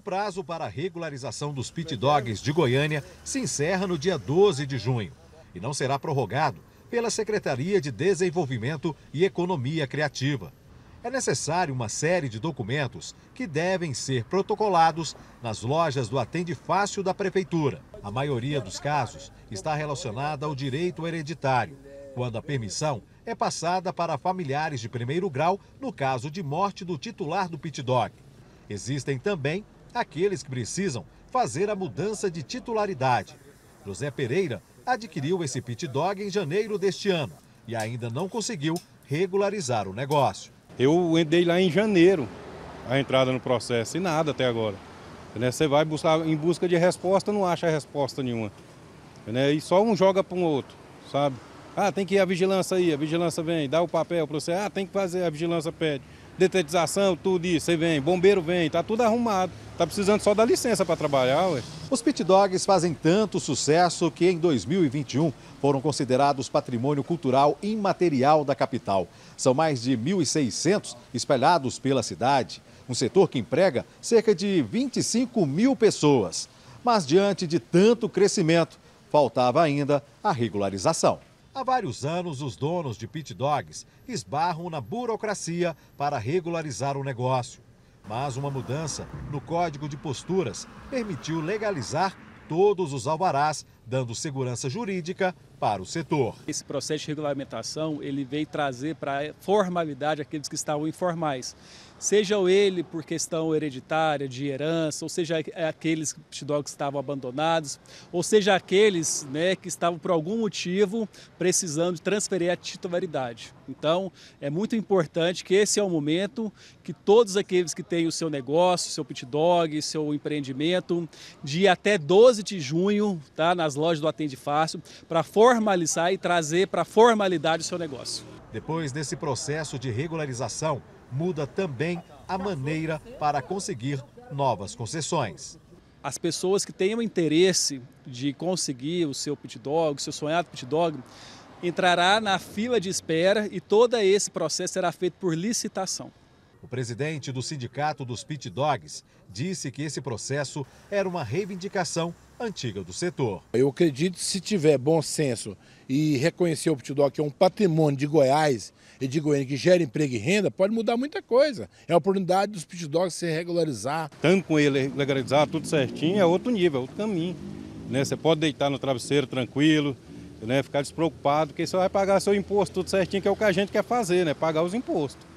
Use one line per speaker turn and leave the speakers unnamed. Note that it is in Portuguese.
O prazo para a regularização dos pit dogs de Goiânia se encerra no dia 12 de junho e não será prorrogado pela Secretaria de Desenvolvimento e Economia Criativa. É necessário uma série de documentos que devem ser protocolados nas lojas do Atende Fácil da Prefeitura. A maioria dos casos está relacionada ao direito hereditário, quando a permissão é passada para familiares de primeiro grau no caso de morte do titular do pit dog. Existem também aqueles que precisam fazer a mudança de titularidade. José Pereira adquiriu esse pit dog em janeiro deste ano e ainda não conseguiu regularizar o negócio. Eu entrei lá em janeiro, a entrada no processo, e nada até agora.
Né, você vai buscar, em busca de resposta, não acha resposta nenhuma. Né, e só um joga para um outro, sabe? Ah, tem que ir a vigilância aí, a vigilância vem, dá o papel para você. Ah, tem que fazer, a vigilância pede. Detetização, tudo isso, você vem, bombeiro vem, tá tudo arrumado. Tá
precisando só da licença para trabalhar, ué. Os pit dogs fazem tanto sucesso que em 2021 foram considerados patrimônio cultural imaterial da capital. São mais de 1.600 espalhados pela cidade, um setor que emprega cerca de 25 mil pessoas. Mas diante de tanto crescimento, faltava ainda a regularização. Há vários anos, os donos de pit dogs esbarram na burocracia para regularizar o negócio. Mas uma mudança no código de posturas permitiu legalizar todos os alvarás, dando segurança
jurídica para o setor. Esse processo de regulamentação, ele veio trazer para a formalidade aqueles que estavam informais. Sejam ele por questão hereditária, de herança, ou seja, é, aqueles dogs estavam abandonados, ou seja, aqueles né, que estavam por algum motivo precisando transferir a titularidade. Então, é muito importante que esse é o momento que todos aqueles que têm o seu negócio, seu pit dog, seu empreendimento, de até 12 12 de junho, tá, nas lojas do Atende Fácil, para formalizar e trazer para a formalidade o seu negócio.
Depois desse processo de regularização, muda também a maneira para conseguir novas
concessões. As pessoas que tenham interesse de conseguir o seu pit dog, o seu sonhado pit dog, entrará na fila de espera e todo esse processo será feito por licitação. O presidente
do Sindicato dos Pit Dogs disse que esse processo era uma reivindicação antiga do setor. Eu acredito que se tiver bom senso e reconhecer o pit dog que é um patrimônio de Goiás e de Goiânia que gera emprego e renda, pode mudar muita coisa. É a oportunidade dos pit dogs se regularizar. Tanto com ele
regularizar, tudo certinho, é outro nível, é outro caminho. Né? Você pode deitar no travesseiro tranquilo, né? ficar despreocupado, porque você vai pagar seu imposto tudo certinho, que é o que a gente quer fazer, né? pagar os impostos.